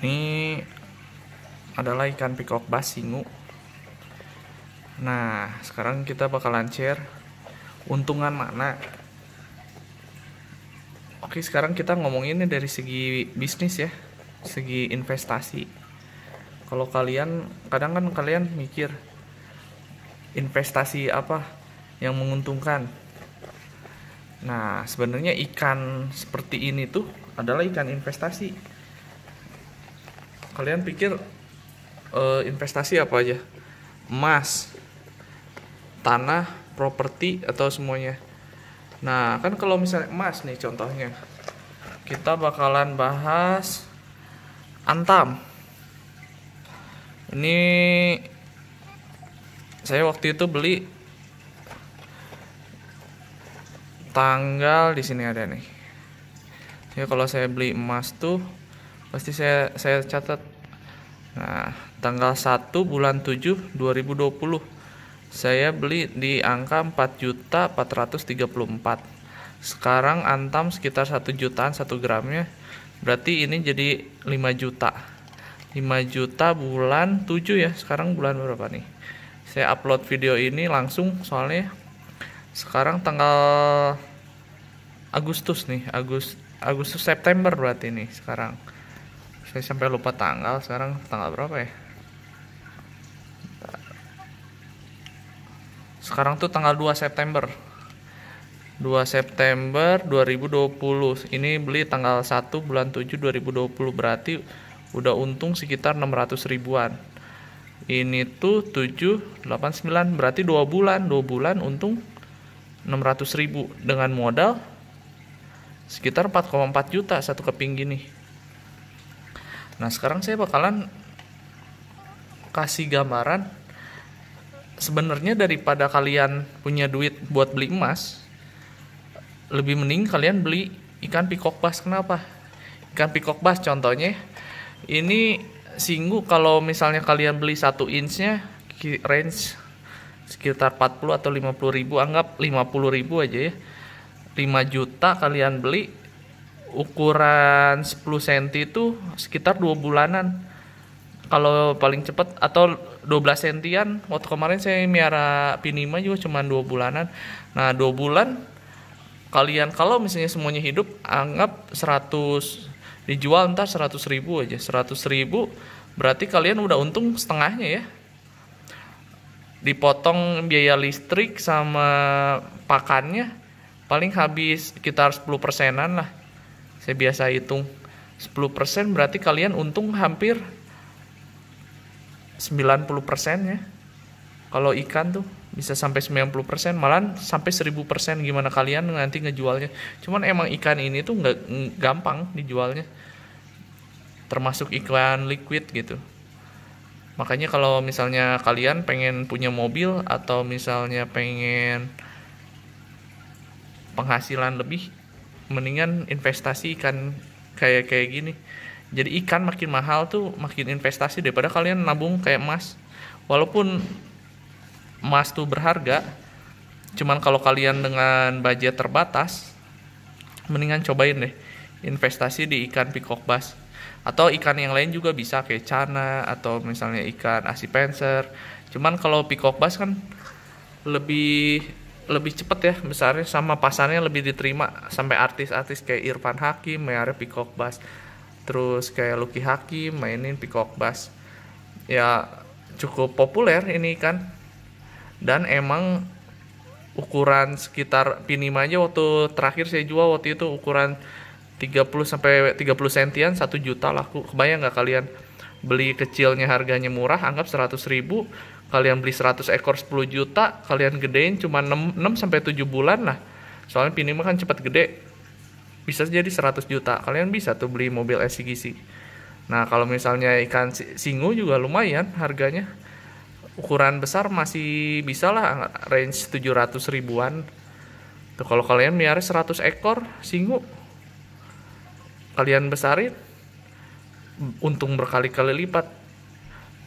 ini adalah ikan bass singu. nah sekarang kita bakal share untungan mana oke sekarang kita ini dari segi bisnis ya segi investasi kalau kalian kadang kan kalian mikir investasi apa yang menguntungkan nah sebenarnya ikan seperti ini tuh adalah ikan investasi kalian pikir uh, investasi apa aja emas tanah properti atau semuanya nah kan kalau misalnya emas nih contohnya kita bakalan bahas antam ini saya waktu itu beli tanggal di sini ada nih ya kalau saya beli emas tuh pasti saya saya catat tanggal 1 bulan 7 2020 saya beli di angka 4 juta 434 sekarang antam sekitar 1 jutaan 1 gramnya berarti ini jadi 5 juta 5 juta bulan 7 ya sekarang bulan berapa nih saya upload video ini langsung soalnya sekarang tanggal Agustus nih Agus Agustus September berarti nih sekarang saya sampai lupa tanggal sekarang tanggal berapa ya sekarang tuh tanggal 2 September 2 September 2020 ini beli tanggal 1 bulan 7 2020 berarti udah untung sekitar 600 ribuan ini tuh 7 8 9 berarti 2 bulan 2 bulan untung 600 ribu dengan modal sekitar 4,4 juta satu keping gini nah sekarang saya bakalan kasih gambaran sebenarnya daripada kalian punya duit buat beli emas lebih mending kalian beli ikan pikok bas kenapa ikan pikok bas contohnya ini singgu kalau misalnya kalian beli satu inchnya range sekitar 40 atau 50 ribu anggap 50 ribu aja ya 5 juta kalian beli ukuran 10 cm itu sekitar 2 bulanan kalau paling cepat atau 12 sentian waktu kemarin saya miara pinima juga cuma dua bulanan nah dua bulan kalian kalau misalnya semuanya hidup anggap 100 dijual entar 100 ribu aja 100 ribu berarti kalian udah untung setengahnya ya dipotong biaya listrik sama pakannya paling habis sekitar 10 persenan lah saya biasa hitung 10% berarti kalian untung hampir 90% ya. Kalau ikan tuh bisa sampai 90% malah sampai 1000% gimana kalian nanti ngejualnya. Cuman emang ikan ini tuh nggak gampang dijualnya. Termasuk ikan liquid gitu. Makanya kalau misalnya kalian pengen punya mobil atau misalnya pengen penghasilan lebih mendingan investasi ikan kayak kayak gini jadi ikan makin mahal tuh makin investasi daripada kalian nabung kayak emas walaupun emas tuh berharga cuman kalau kalian dengan budget terbatas mendingan cobain deh investasi di ikan peacock bass atau ikan yang lain juga bisa kayak cana atau misalnya ikan asipenser cuman kalau peacock bass kan lebih lebih cepet ya besarnya sama pasarnya lebih diterima sampai artis-artis kayak Irfan Hakim, Mayare Peacock Bass terus kayak Lucky Haki mainin Peacock Bass ya cukup populer ini kan dan emang ukuran sekitar pinim aja waktu terakhir saya jual waktu itu ukuran 30 sampai 30 sentian 1 juta laku kebayang nggak kalian beli kecilnya harganya murah anggap 100 ribu kalian beli 100 ekor 10 juta, kalian gedein cuma 6, 6 sampai 7 bulan lah. Soalnya pinima kan cepat gede bisa jadi 100 juta kalian bisa tuh beli mobil SCGC nah kalau misalnya ikan singo juga lumayan harganya ukuran besar masih bisa lah range 700 ribuan tuh kalau kalian miara 100 ekor singo kalian besarin untung berkali-kali lipat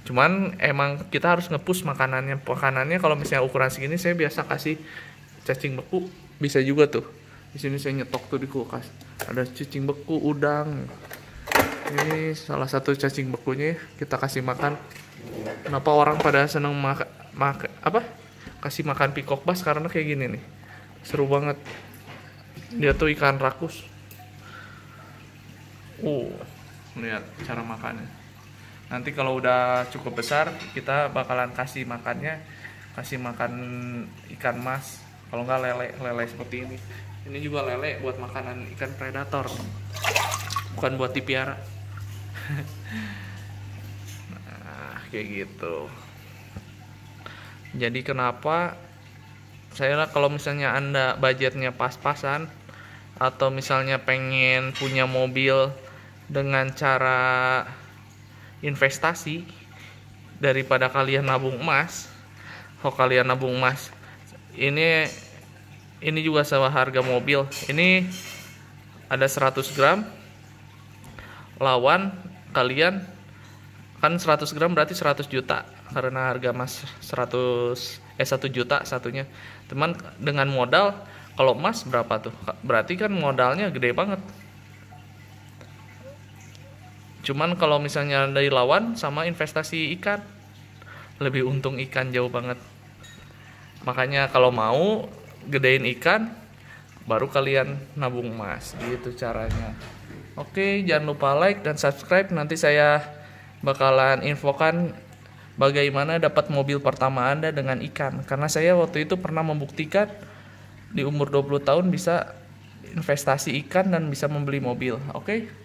cuman emang kita harus ngepus makanannya makanannya kalau misalnya ukuran segini saya biasa kasih cacing beku bisa juga tuh di sini saya nyetok tuh di kulkas ada cacing beku udang ini salah satu cacing bekunya ya. kita kasih makan kenapa orang pada seneng makan maka apa kasih makan pikok bas karena kayak gini nih seru banget dia tuh ikan rakus uh lihat cara makannya nanti kalau udah cukup besar kita bakalan kasih makannya kasih makan ikan mas kalau nggak lele lele seperti ini ini juga lele buat makanan ikan predator bukan buat dipiara nah kayak gitu jadi kenapa saya kalau misalnya anda budgetnya pas-pasan atau misalnya pengen punya mobil dengan cara investasi daripada kalian nabung emas kalau oh, kalian nabung emas ini ini juga sama harga mobil ini ada 100 gram lawan kalian kan 100 gram berarti 100 juta karena harga emas 100 eh 1 juta satunya teman dengan modal kalau emas berapa tuh berarti kan modalnya gede banget cuman kalau misalnya dari lawan sama investasi ikan lebih untung ikan jauh banget makanya kalau mau gedein ikan baru kalian nabung emas gitu caranya oke jangan lupa like dan subscribe nanti saya bakalan infokan bagaimana dapat mobil pertama anda dengan ikan karena saya waktu itu pernah membuktikan di umur 20 tahun bisa investasi ikan dan bisa membeli mobil oke